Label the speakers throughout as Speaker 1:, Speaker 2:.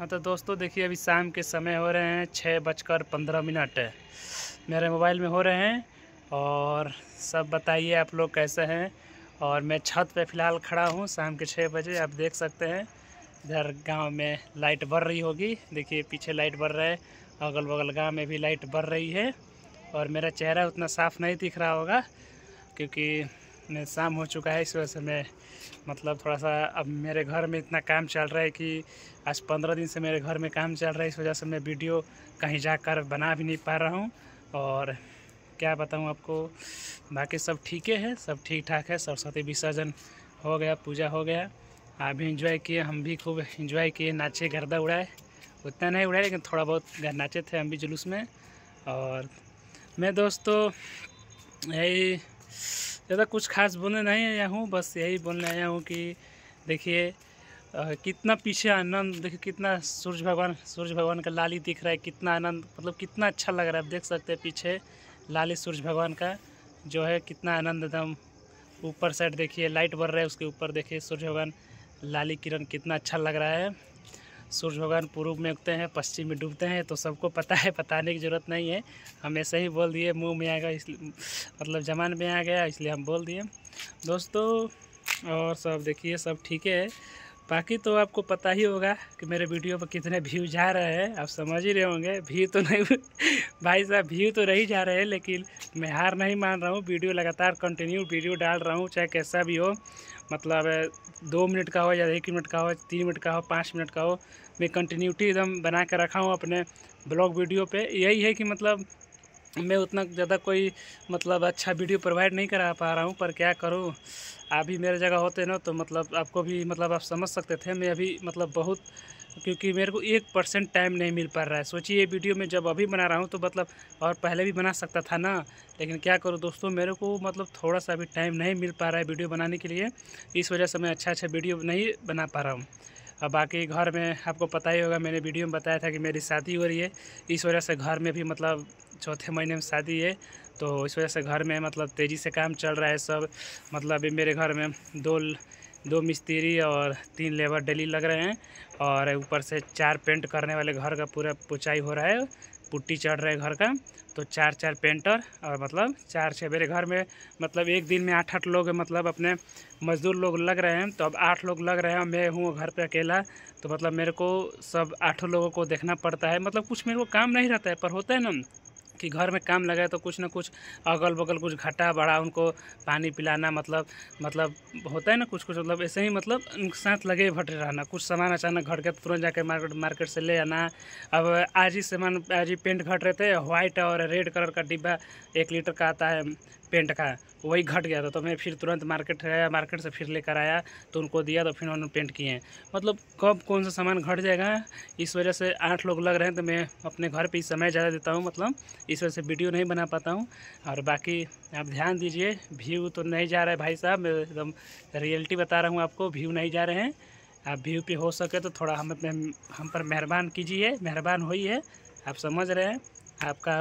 Speaker 1: हाँ तो दोस्तों देखिए अभी शाम के समय हो रहे हैं छः बजकर पंद्रह मिनट मेरे मोबाइल में हो रहे हैं और सब बताइए आप लोग कैसे हैं और मैं छत पे फ़िलहाल खड़ा हूँ शाम के छः बजे आप देख सकते हैं इधर गांव में लाइट बढ़ रही होगी देखिए पीछे लाइट बढ़ रहा है अगल बगल गांव में भी लाइट बढ़ रही है और मेरा चेहरा उतना साफ़ नहीं दिख रहा होगा क्योंकि अपने शाम हो चुका है इस वजह से मैं मतलब थोड़ा सा अब मेरे घर में इतना काम चल रहा है कि आज पंद्रह दिन से मेरे घर में काम चल रहा है इस वजह से मैं वीडियो कहीं जाकर बना भी नहीं पा रहा हूँ और क्या बताऊँ आपको बाकी सब ठीक है सब ठीक ठाक है सरस्वती विसर्जन हो गया पूजा हो गया आप भी इंजॉय किए हम भी खूब इंजॉय किए नाचे गर्दा उड़ाए उतना नहीं उड़ाए लेकिन थोड़ा बहुत नाचे थे हम भी जुलूस में और मैं दोस्तों यही ज़्यादा कुछ खास बोलने नहीं आया हूँ बस यही बोलने आया हूँ कि देखिए कितना पीछे आनंद देखिए कितना सूर्य भगवान सूर्य भगवान का लाली दिख रहा है कितना आनंद मतलब कितना अच्छा लग रहा है आप देख सकते हैं पीछे लाली सूर्य भगवान का जो है कितना आनंद एकदम ऊपर साइड देखिए लाइट बढ़ रहा है उसके ऊपर देखिए सूर्य भगवान लाली किरण कितना अच्छा लग रहा है सूर्य भगवान पूर्व में उगते हैं पश्चिम में डूबते हैं तो सबको पता है बताने की ज़रूरत नहीं है हम ऐसे ही बोल दिए मुंह में आ गया इसलिए मतलब जमान में आ गया इसलिए हम बोल दिए दोस्तों और सब देखिए सब ठीक है बाकी तो आपको पता ही होगा कि मेरे वीडियो पर कितने व्यू जा रहे हैं आप समझ ही रहे होंगे व्यू तो नहीं भाई साहब व्यू तो रही जा रहे हैं लेकिन मैं हार नहीं मान रहा हूँ वीडियो लगातार कंटिन्यू वीडियो डाल रहा हूँ चाहे कैसा भी हो मतलब दो मिनट का हो या एक मिनट का हो तीन मिनट का हो पाँच मिनट का हो मैं कंटिन्यूटी एकदम बना के रखा हूँ अपने ब्लॉग वीडियो पे यही है कि मतलब मैं उतना ज़्यादा कोई मतलब अच्छा वीडियो प्रोवाइड नहीं करा पा रहा हूँ पर क्या करूँ अभी मेरे जगह होते ना तो मतलब आपको भी मतलब आप समझ सकते थे मैं अभी मतलब बहुत क्योंकि मेरे को एक परसेंट टाइम नहीं मिल पा रहा है सोचिए ये वीडियो में जब अभी बना रहा हूँ तो मतलब और पहले भी बना सकता था ना लेकिन क्या करो दोस्तों मेरे को मतलब थोड़ा सा भी टाइम नहीं मिल पा रहा है वीडियो बनाने के लिए इस वजह से मैं अच्छा अच्छा वीडियो नहीं बना पा रहा हूँ और बाकी घर में आपको पता ही होगा मैंने वीडियो में बताया था कि मेरी शादी हो रही है इस वजह से घर में भी मतलब चौथे महीने में शादी है तो इस वजह से घर में मतलब तेज़ी से काम चल रहा है सब मतलब अभी मेरे घर में दो दो मिस्त्री और तीन लेबर डेली लग रहे हैं और ऊपर से चार पेंट करने वाले घर का पूरा पुचाई हो रहा है पुट्टी चढ़ रहा है घर का तो चार चार पेंटर और मतलब चार छः मेरे घर में मतलब एक दिन में आठ आठ लोग मतलब अपने मज़दूर लोग लग रहे हैं तो अब आठ लोग लग रहे हैं मैं हूँ घर पे अकेला तो मतलब मेरे को सब आठों लोगों को देखना पड़ता है मतलब कुछ मेरे को काम नहीं रहता है पर होता है ना कि घर में काम लगा तो कुछ ना कुछ अगल बगल कुछ घटा बढ़ा उनको पानी पिलाना मतलब मतलब होता है ना कुछ कुछ मतलब ऐसे ही मतलब उनके साथ लगे ही भटे रहना कुछ सामान अचानक घट गया तो तुरंत जाकर मार्केट मार्केट से ले आना अब आज ही सामान आज ही पेंट घट रहे थे व्हाइट और रेड कलर का डिब्बा एक लीटर का आता है पेंट का वही घट गया था तो मैं फिर तुरंत मार्केट गया मार्केट से फिर लेकर आया तो उनको दिया तो फिर उन्होंने पेंट किए मतलब कब कौन सा सामान घट जाएगा इस वजह से आठ लोग लग रहे हैं तो मैं अपने घर पर समय ज़्यादा देता हूँ मतलब इस वजह से वीडियो नहीं बना पाता हूँ और बाकी आप ध्यान दीजिए व्यू तो नहीं जा रहा है भाई साहब मैं एकदम रियलिटी बता रहा हूँ आपको व्यू नहीं जा रहे हैं आप व्यू पे हो सके तो थोड़ा हम हम पर मेहरबान कीजिए मेहरबान है आप समझ रहे हैं आपका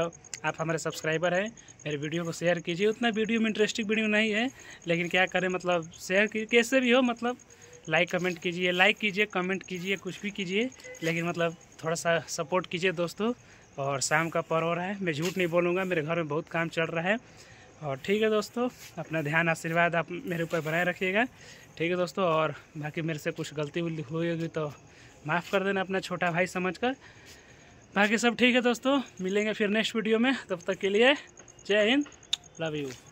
Speaker 1: आप हमारे सब्सक्राइबर हैं मेरे वीडियो को शेयर कीजिए उतना वीडियो में इंटरेस्टिंग वीडियो नहीं है लेकिन क्या करें मतलब शेयर कीजिए कैसे भी हो मतलब लाइक कमेंट कीजिए लाइक कीजिए कमेंट कीजिए कुछ भी कीजिए लेकिन मतलब थोड़ा सा सपोर्ट कीजिए दोस्तों और शाम का पर्व हो रहा है मैं झूठ नहीं बोलूँगा मेरे घर में बहुत काम चल रहा है और ठीक है दोस्तों अपना ध्यान आशीर्वाद आप मेरे ऊपर बनाए रखिएगा ठीक है दोस्तों और बाकी मेरे से कुछ गलती हुई होगी तो माफ़ कर देना अपना छोटा भाई समझकर बाकी सब ठीक है दोस्तों मिलेंगे फिर नेक्स्ट वीडियो में तब तक के लिए जय हिंद लव यू